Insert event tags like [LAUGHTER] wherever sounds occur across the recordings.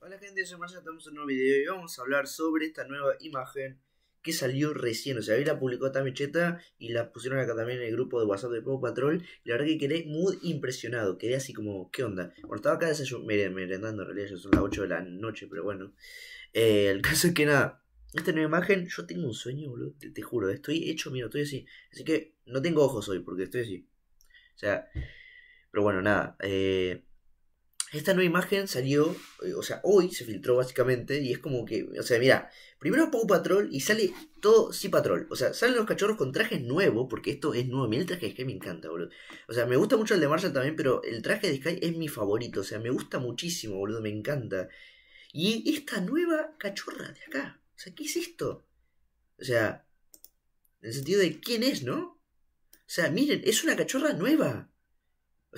Hola gente, soy Marcia, estamos en un nuevo video y vamos a hablar sobre esta nueva imagen que salió recién. O sea, ahí la publicó Tamecheta Cheta y la pusieron acá también en el grupo de WhatsApp de Pop Patrol. Y la verdad que quedé muy impresionado, quedé así como, ¿qué onda? Bueno, estaba acá miren, merendando en realidad, ya son las 8 de la noche, pero bueno. Eh, el caso es que nada, esta nueva imagen, yo tengo un sueño, boludo, te, juro, estoy hecho, mío, estoy así. Así que no tengo ojos hoy porque estoy así. O sea, pero bueno, nada, eh esta nueva imagen salió, eh, o sea, hoy se filtró básicamente y es como que, o sea, mira, primero Pau Patrol y sale todo sin Patrol. O sea, salen los cachorros con trajes nuevos, porque esto es nuevo. mí el traje de Sky me encanta, boludo. O sea, me gusta mucho el de Marshall también, pero el traje de Sky es mi favorito. O sea, me gusta muchísimo, boludo, me encanta. Y esta nueva cachorra de acá. O sea, ¿qué es esto? O sea, en el sentido de quién es, ¿no? O sea, miren, es una cachorra nueva.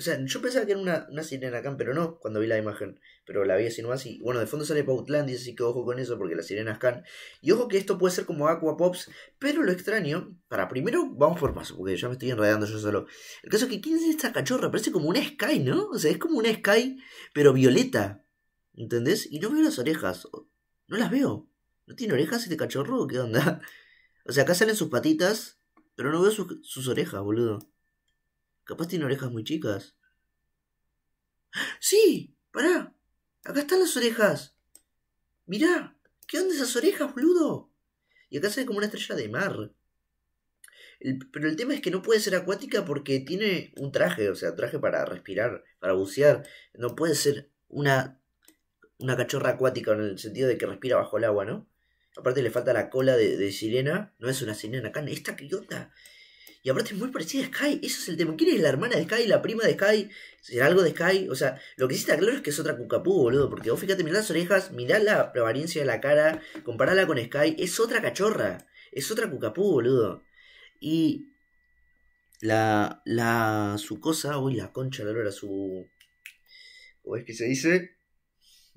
O sea, yo pensaba que era una, sirena can, pero no, cuando vi la imagen. Pero la vi así nomás y bueno, de fondo sale y así que ojo con eso porque las sirenas can. Y ojo que esto puede ser como Aqua Pops, pero lo extraño, para primero vamos por paso, porque ya me estoy enredando yo solo. El caso es que quién es esta cachorra, parece como una Sky, ¿no? O sea, es como una Sky, pero violeta. ¿Entendés? Y no veo las orejas. No las veo. ¿No tiene orejas este cachorro? ¿Qué onda? [LAUGHS] O sea, acá salen sus patitas, pero no veo sus orejas, boludo. Capaz tiene orejas muy chicas. ¡Sí! ¡Pará! Acá están las orejas. Mirá, ¿qué onda esas orejas, bludo? Y acá sale como una estrella de mar. pero el tema es que no puede ser acuática porque tiene un traje, o sea, traje para respirar, para bucear. No puede ser una, una cachorra acuática en el sentido de que respira bajo el agua, ¿no? Aparte le falta la cola de, de sirena. No es una sirena acá. ¿Esta qué onda? Y aparte es muy parecida a Sky, eso es el tema. ¿Quién es la hermana de Sky, la prima de Sky? ¿Será algo de Sky? O sea, lo que sí está claro es que es otra cucapú, boludo. Porque vos fíjate, mirá las orejas, mirá la, prevalencia de la cara, comparala con Sky, es otra cachorra. Es otra cucapú, boludo. Y la, la, su cosa, uy, la concha La lora, su... ¿Cómo es que se dice?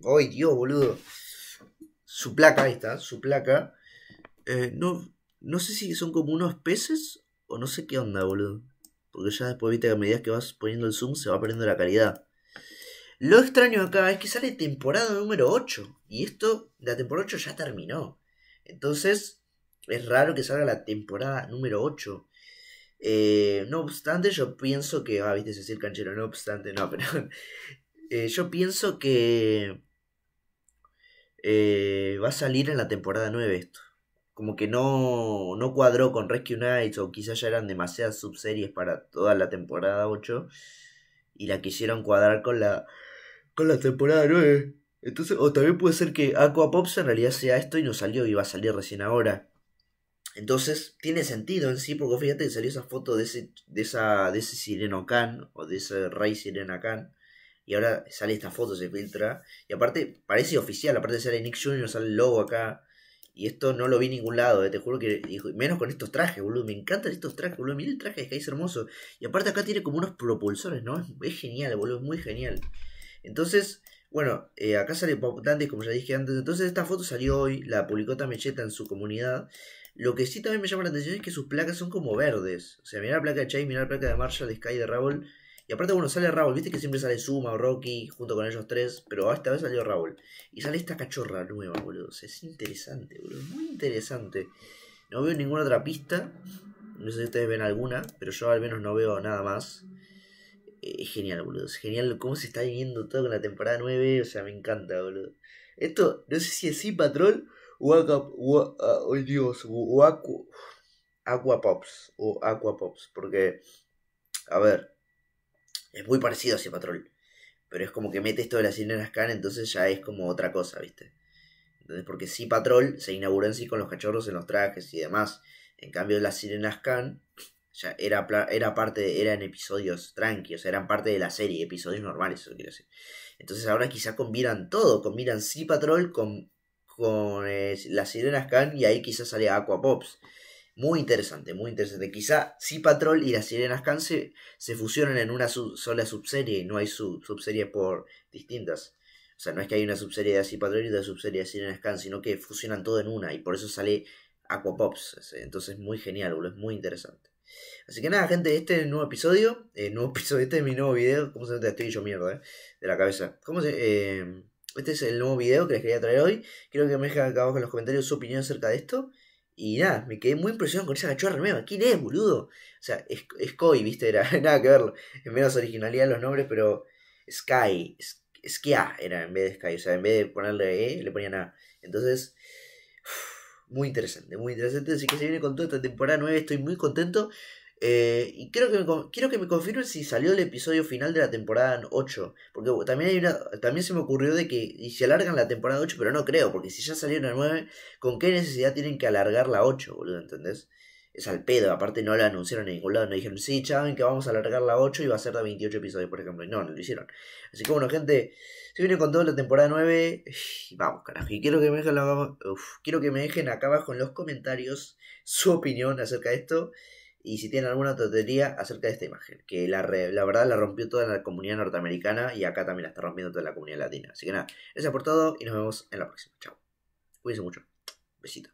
Ay, Dios, boludo. Su placa, ahí está, su placa. Eh, no, no sé si son como unos peces no sé qué onda, boludo. Porque ya después viste que a medida que vas poniendo el zoom se va perdiendo la calidad. Lo extraño acá es que sale temporada número 8. Y esto, la temporada 8 ya terminó. Entonces, es raro que salga la temporada número 8. Eh, no obstante, yo pienso que. Ah, viste, decir canchero, no obstante, no, [LAUGHS] pero. Eh, yo pienso que. Eh, va a salir en la temporada 9 esto como que no, no cuadró con Rescue Nights o quizás ya eran demasiadas subseries para toda la temporada 8 y la quisieron cuadrar con la, con la temporada 9. Entonces, o también puede ser que Aqua Pops en realidad sea esto y no salió y va a salir recién ahora. Entonces, tiene sentido en sí, porque fíjate que salió esa foto de ese, de esa, de ese sireno Khan, o de ese rey sirena Khan, y ahora sale esta foto, se filtra, y aparte parece oficial, aparte sale Nick Jr., sale el logo acá, y esto no lo vi en ningún lado, eh, te juro que. menos con estos trajes, boludo. Me encantan estos trajes, boludo. Mira el traje de es hermoso. Y aparte acá tiene como unos propulsores, ¿no? Es, genial, boludo. Es muy genial. Entonces, bueno, eh, acá sale Pop como ya dije antes. Entonces, esta foto salió hoy. La publicó Tamecheta en su comunidad. Lo que sí también me llama la atención es que sus placas son como verdes. O sea, mirá la placa de Chase, mirá la placa de Marshall, de Sky, de Raúl y aparte, bueno, sale Raúl, viste que siempre sale Zuma o Rocky junto con ellos tres, pero esta vez salió Raúl. Y sale esta cachorra nueva, boludo. es interesante, boludo. Muy interesante. No veo ninguna otra pista. No sé si ustedes ven alguna, pero yo al menos no veo nada más. Eh, es genial, boludo. Es genial cómo se está viviendo todo con la temporada 9. O sea, me encanta, boludo. Esto, no sé si es sí, o oh, Dios, agua Pops. O Aqua Pops. Porque, a ver, es muy parecido a ese patrol. Pero es como que mete esto de las sirenas Khan, entonces ya es como otra cosa, ¿viste? Entonces, porque sí Patrol se inauguró en sí con los cachorros en los trajes y demás. En cambio, las sirenas Khan ya era, era parte, era eran episodios tranquilos, o sea, eran parte de la serie, episodios normales, eso quiero decir. Entonces ahora quizás combinan todo, combinan Sea Patrol con, con eh, las sirenas Khan y ahí quizás sale Aqua Pops. Muy interesante, muy interesante. Quizá si Patrol y las Sirenas Scan se, fusionan en una sola subserie y no hay subseries por distintas. O sea, no es que hay una subserie de c Patrol y otra subserie de Sirenas Khan, sino que fusionan todo en una y por eso sale Aquapops. Entonces, muy genial, boludo, es muy interesante. Así que nada, gente, este es el nuevo episodio. Eh, nuevo episodio, este es mi nuevo video. ¿Cómo se te Estoy yo mierda, eh, De la cabeza. ¿Cómo eh, este es el nuevo video que les quería traer hoy. creo que me dejen acá abajo en los comentarios su opinión acerca de esto. Y nada, me quedé muy impresionado con esa cachorra nueva. ¿Quién es, boludo? O sea, es, es viste, era [LAUGHS] nada que ver En menos originalidad los nombres, pero Sky, Skia era en vez de Sky. O sea, en vez de ponerle E, le ponían A. Entonces, muy interesante, muy interesante. Así que se viene con toda esta temporada nueva estoy muy contento. Eh, y creo que quiero que me confirmen si salió el episodio final de la temporada 8. Porque también, hay una, también se me ocurrió de que y se alargan la temporada 8, pero no creo. Porque si ya salió la 9, ¿con qué necesidad tienen que alargar la 8, boludo? ¿Entendés? Es al pedo. Aparte no la anunciaron en ningún lado. No dijeron, sí, chaven, que vamos a alargar la 8 y va a ser de 28 episodios, por ejemplo. Y no, no lo hicieron. Así que bueno, gente, si viene con todo la temporada 9. [SIGHS] vamos, carajo. Y quiero que me dejen, quiero que me dejen acá abajo en los comentarios su opinión acerca de esto y si tienen alguna teoría acerca de esta imagen, que la, verdad la rompió toda la comunidad norteamericana y acá también la está rompiendo toda la comunidad latina. Así que nada, es por todo y nos vemos en la próxima. Chao. Cuídense mucho. Besito.